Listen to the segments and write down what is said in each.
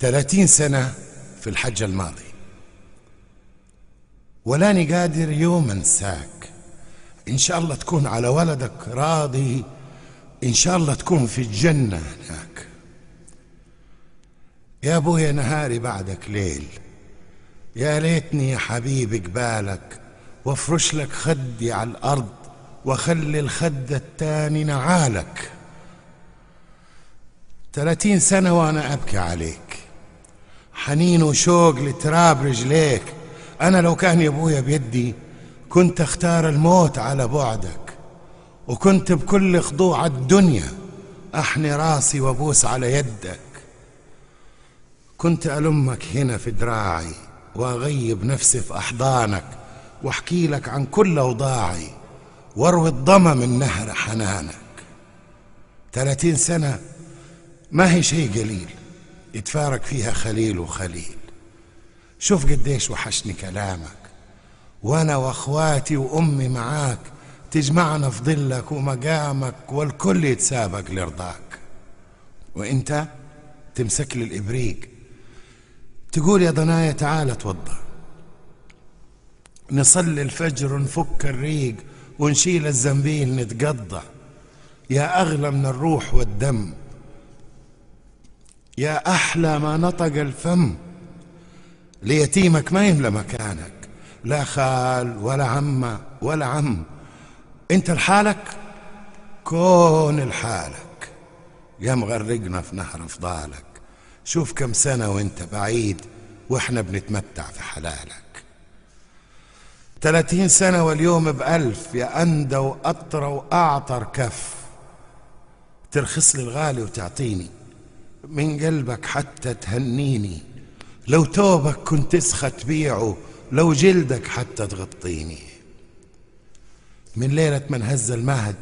30 سنة في الحج الماضي ولاني قادر يوم انساك ان شاء الله تكون على ولدك راضي ان شاء الله تكون في الجنة هناك يا ابويا نهاري بعدك ليل يا ليتني يا حبيبي قبالك وافرش لك خدي على الارض وخلي الخد التاني نعالك ثلاثين سنة وانا ابكي عليك حنين وشوق لتراب رجليك أنا لو كان يا أبويا بيدي كنت اختار الموت على بعدك وكنت بكل خضوع الدنيا أحني راسي وأبوس على يدك كنت ألمك هنا في دراعي وأغيب نفسي في أحضانك وأحكي لك عن كل أوضاعي واروي الضمى من نهر حنانك ثلاثين سنة ما هي شيء قليل يتفارق فيها خليل وخليل شوف قديش وحشني كلامك وانا واخواتي وامي معاك تجمعنا في ظلك ومقامك والكل يتسابق لرضاك وانت تمسك لي الابريق تقول يا ضنايا تعال اتوضا نصلي الفجر ونفك الريق ونشيل الزنبيل نتقضى يا اغلى من الروح والدم يا أحلى ما نطق الفم ليتيمك ما يملى مكانك لا خال ولا عمة ولا عم انت لحالك كون لحالك يا مغرقنا في نهر فضالك شوف كم سنة وانت بعيد واحنا بنتمتع في حلالك ثلاثين سنة واليوم بألف يا أندى وأطرى وأعطر كف ترخص لي الغالي وتعطيني من قلبك حتى تهنيني لو توبك كنت اسخة تبيعه لو جلدك حتى تغطيني من ليلة من هز المهد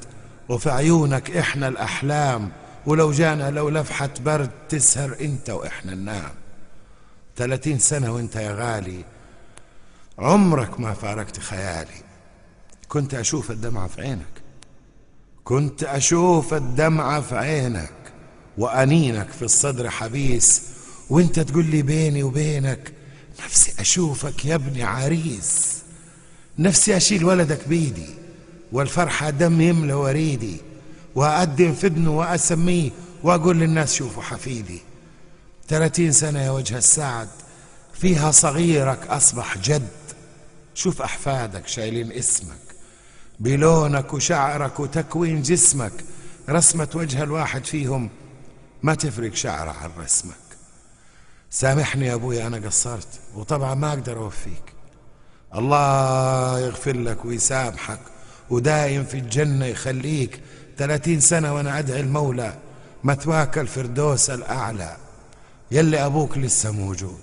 وفي عيونك احنا الأحلام ولو جانا لو لفحة برد تسهر انت واحنا ننام ثلاثين سنة وانت يا غالي عمرك ما فارقت خيالي كنت أشوف الدمعة في عينك كنت أشوف الدمعة في عينك وأنينك في الصدر حبيس وانت تقول لي بيني وبينك نفسي أشوفك يا ابني عريس نفسي أشيل ولدك بيدي والفرحة دم يملى وريدي وأقدم في ابنه وأسميه وأقول للناس شوفوا حفيدي ثلاثين سنة يا وجه السعد فيها صغيرك أصبح جد شوف أحفادك شايلين اسمك بلونك وشعرك وتكوين جسمك رسمة وجه الواحد فيهم ما تفرق شعره عن رسمك سامحني يا أبوي أنا قصرت وطبعا ما أقدر أوفيك الله يغفر لك ويسامحك ودائم في الجنة يخليك ثلاثين سنة وأنا أدعي المولى ما تواكل فردوس الأعلى يلي أبوك لسه موجود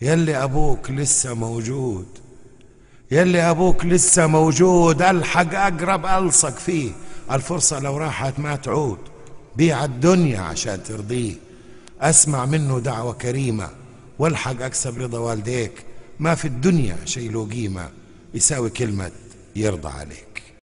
يلي أبوك لسه موجود يلي أبوك لسه موجود ألحق أقرب ألصق فيه الفرصة لو راحت ما تعود بيع الدنيا عشان ترضيه أسمع منه دعوة كريمة والحق أكسب رضا والديك ما في الدنيا شيء له قيمة يساوي كلمة يرضى عليك